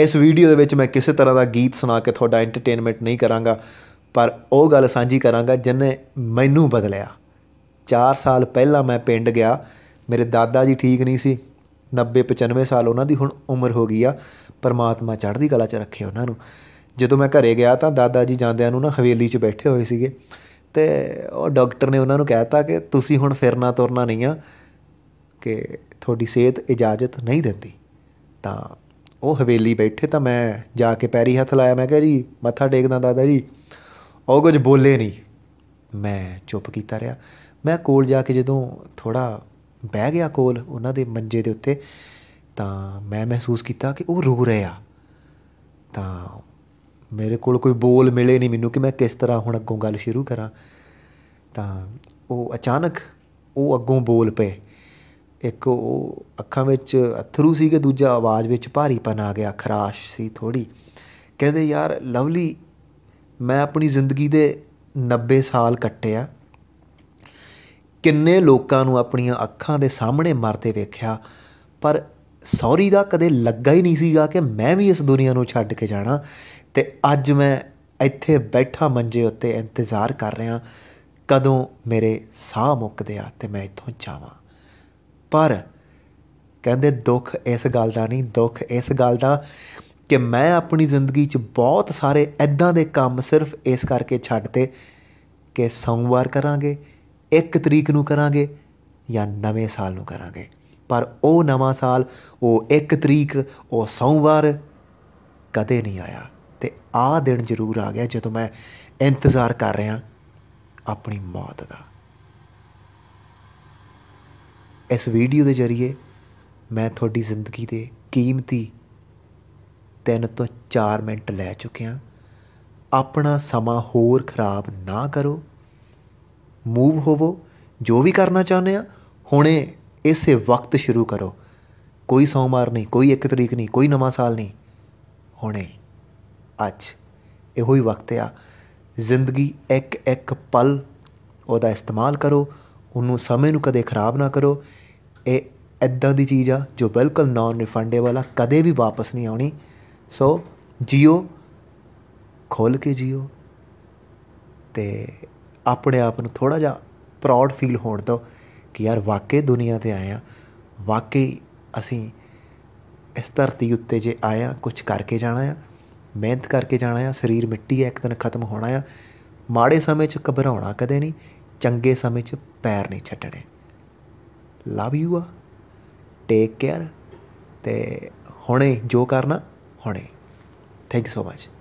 ਇਸ ਵੀਡੀਓ ਦੇ ਵਿੱਚ ਮੈਂ ਕਿਸੇ ਤਰ੍ਹਾਂ ਦਾ ਗੀਤ ਸੁਣਾ ਕੇ ਤੁਹਾਡਾ ਐਂਟਰਟੇਨਮੈਂਟ ਨਹੀਂ ਕਰਾਂਗਾ ਪਰ ਉਹ ਗੱਲ ਸਾਂਝੀ ਕਰਾਂਗਾ ਜਿਨੇ ਮੈਨੂੰ ਬਦਲਿਆ 4 ਸਾਲ ਪਹਿਲਾਂ ਮੈਂ ਪਿੰਡ ਗਿਆ ਮੇਰੇ ਦਾਦਾ ਜੀ ਠੀਕ ਨਹੀਂ ਸੀ 90 95 ਸਾਲ ਉਹਨਾਂ ਦੀ ਹੁਣ ਉਮਰ ਹੋ ਗਈ ਆ ਪਰਮਾਤਮਾ ਚੜ੍ਹਦੀ ਕਲਾ 'ਚ ਰੱਖੇ ਉਹਨਾਂ ਨੂੰ ਜਦੋਂ ਮੈਂ ਘਰੇ ਗਿਆ ਤਾਂ ਦਾਦਾ ਜੀ ਜਾਂਦਿਆਂ ਨੂੰ ਨਾ ਹਵੇਲੀ 'ਚ ਬੈਠੇ ਹੋਏ ਸੀਗੇ ਤੇ ਉਹ ਡਾਕਟਰ ਨੇ ਉਹਨਾਂ ਨੂੰ ਕਹਿਤਾ ਕਿ ਤੁਸੀਂ ਹੁਣ ਫਿਰਨਾ ਤੁਰਨਾ ਨਹੀਂ ਆ ਕਿ ਤੁਹਾਡੀ ਸਿਹਤ ਇਜਾਜ਼ਤ ਨਹੀਂ ਦਿੰਦੀ ਤਾਂ ਉਹ ਹਵੇਲੀ ਬੈਠੇ ਤਾਂ ਮੈਂ ਜਾ ਕੇ ਪੈਰੀ ਹੱਥ ਲਾਇਆ ਮੈਂ ਕਿਹਾ ਜੀ ਮੱਥਾ ਟੇਕਦਾ ਦਾਦਾ ਜੀ ਉਹ ਕੁਝ ਬੋਲੇ ਨਹੀਂ ਮੈਂ ਚੁੱਪ ਕੀਤਾ ਰਿਹਾ ਮੈਂ ਕੋਲ ਜਾ ਕੇ ਜਦੋਂ ਥੋੜਾ ਬਹਿ ਗਿਆ ਕੋਲ ਉਹਨਾਂ ਦੇ ਮੰਜੇ ਦੇ ਉੱਤੇ ਤਾਂ ਮੈਂ ਮਹਿਸੂਸ ਕੀਤਾ ਕਿ ਉਹ ਰੋ ਰਹੇ ਆ ਤਾਂ ਮੇਰੇ ਕੋਲ ਕੋਈ ਬੋਲ ਮਿਲੇ ਨਹੀਂ ਮੈਨੂੰ ਕਿ ਮੈਂ ਕਿਸ ਤਰ੍ਹਾਂ ਹੁਣ ਅੱਗੋਂ ਗੱਲ ਸ਼ੁਰੂ ਕਰਾਂ ਤਾਂ ਉਹ ਅਚਾਨਕ ਉਹ ਅੱਗੋਂ ਬੋਲ ਪਏ ਇੱਕ ਉਹ ਅੱਖਾਂ ਵਿੱਚ ਅਥਰੂ ਸੀ ਕਿ ਦੂਜਾ ਆਵਾਜ਼ ਵਿੱਚ ਭਾਰੀਪਨ ਆ ਗਿਆ ਖਰਾਸ਼ ਸੀ ਥੋੜੀ ਕਹਿੰਦੇ ਯਾਰ ਲਵਲੀ ਮੈਂ ਆਪਣੀ ਜ਼ਿੰਦਗੀ ਦੇ 90 ਸਾਲ ਕੱਟਿਆ ਕਿੰਨੇ ਲੋਕਾਂ ਨੂੰ ਆਪਣੀਆਂ ਅੱਖਾਂ ਦੇ ਸਾਹਮਣੇ ਮਰਦੇ ਵੇਖਿਆ ਪਰ ਸੌਰੀ ਦਾ ਕਦੇ ਲੱਗਾ ਹੀ ਨਹੀਂ ਸੀਗਾ ਕਿ ਮੈਂ ਵੀ ਇਸ ਦੁਨੀਆ ਨੂੰ ਛੱਡ ਕੇ ਜਾਣਾ ਤੇ ਅੱਜ ਮੈਂ ਇੱਥੇ ਬੈਠਾ ਮੰਜੇ ਉੱਤੇ ਇੰਤਜ਼ਾਰ ਕਰ ਰਿਹਾ ਕਦੋਂ ਮੇਰੇ ਸਾਹ ਮੁੱਕਦੇ ਆ ਤੇ ਮੈਂ ਇੱਥੋਂ ਜਾਵਾਂ ਪਰ ਕਹਿੰਦੇ ਦੁੱਖ ਇਸ ਗੱਲ ਦਾ ਨਹੀਂ ਦੁੱਖ ਇਸ ਗੱਲ ਦਾ ਕਿ ਮੈਂ ਆਪਣੀ ਜ਼ਿੰਦਗੀ 'ਚ ਬਹੁਤ ਸਾਰੇ ਐਦਾਂ ਦੇ ਕੰਮ ਸਿਰਫ ਇਸ ਕਰਕੇ ਛੱਡਤੇ ਕਿ ਸੋਮਵਾਰ ਕਰਾਂਗੇ ਇੱਕ ਤਰੀਕ ਨੂੰ ਕਰਾਂਗੇ ਜਾਂ ਨਵੇਂ ਸਾਲ ਨੂੰ ਕਰਾਂਗੇ ਪਰ ਉਹ ਨਵਾਂ ਸਾਲ ਉਹ ਇੱਕ ਤਰੀਕ ਉਹ ਸੋਮਵਾਰ ਕਦੇ ਨਹੀਂ ਆਇਆ ਤੇ ਆ ਦਿਨ ਜ਼ਰੂਰ ਆ ਗਿਆ ਜਦੋਂ ਮੈਂ ਇੰਤਜ਼ਾਰ ਕਰ ਰਿਹਾ ਆਪਣੀ ਮੌਤ ਦਾ ਇਸ ਵੀਡੀਓ ਦੇ ਜ਼ਰੀਏ ਮੈਂ ਤੁਹਾਡੀ ਜ਼ਿੰਦਗੀ ਦੇ ਕੀਮਤੀ ਤਿੰਨ ਤੋਂ 4 ਮਿੰਟ ਲੈ ਚੁੱਕਿਆ ਆਪਣਾ ਸਮਾਂ ਹੋਰ ਖਰਾਬ ਨਾ ਕਰੋ ਮੂਵ ਹੋਵੋ ਜੋ ਵੀ ਕਰਨਾ ਚਾਹੁੰਦੇ ਆ ਹੁਣੇ ਇਸੇ ਵਕਤ ਸ਼ੁਰੂ ਕਰੋ ਕੋਈ ਸੋਮਵਾਰ ਨਹੀਂ ਕੋਈ ਇੱਕ ਤਰੀਕ ਨਹੀਂ ਕੋਈ ਨਵਾਂ ਸਾਲ ਨਹੀਂ ਹੁਣੇ ਅੱਜ ਇਹੋ ਹੀ ਵਕਤ ਆ ਜ਼ਿੰਦਗੀ ਇੱਕ ਇੱਕ ਪਲ ਉਹਦਾ ਇਸਤੇਮਾਲ ਕਰੋ ਉਹਨੂੰ ਸਮੇਂ ਨੂੰ ਕਦੇ ਖਰਾਬ ਨਾ ਕਰੋ ਇਹ ਇੱਦਾਂ ਦੀ ਚੀਜ਼ ਆ ਜੋ ਬਿਲਕੁਲ ਨਾਨ ਰਿਫੰਡੇਬਲ ਆ ਕਦੇ ਵੀ ਵਾਪਸ ਨਹੀਂ ਆਉਣੀ ਸੋ ਜੀਓ ਖੋਲ ਕੇ ਜੀਓ ਤੇ ਆਪਣੇ ਆਪ ਨੂੰ ਥੋੜਾ ਜਿਹਾ ਪ੍ਰਾਊਡ ਫੀਲ ਹੋਣ ਤੋਂ ਕਿ ਯਾਰ ਵਾਕਈ ਦੁਨੀਆ ਤੇ ਆਏ ਆ ਵਾਕਈ ਅਸੀਂ ਇਸ ਧਰਤੀ ਉੱਤੇ ਜੇ ਆਇਆ ਕੁਝ ਕਰਕੇ ਜਾਣਾ ਆ ਮਿਹਨਤ ਕਰਕੇ ਜਾਣਾ ਆ ਸਰੀਰ ਮਿੱਟੀ ਆ ਇੱਕ ਦਿਨ ਖਤਮ ਹੋਣਾ ਆ ਮਾੜੇ ਸਮੇਂ 'ਚ ਘਬਰਾਉਣਾ ਕਦੇ ਨਹੀਂ ਚੰਗੇ ਸਮੇਂ 'ਚ ਪੈਰ ਨਹੀਂ ਛੱਡਣੇ ਲਵ ਯੂ ਆ ਟੇਕ ਕੇਅਰ ਤੇ ਹੁਣੇ ਜੋ ਕਰਨਾ ਹੁਣੇ ਥੈਂਕ ਯੂ ਸੋ ਮਚ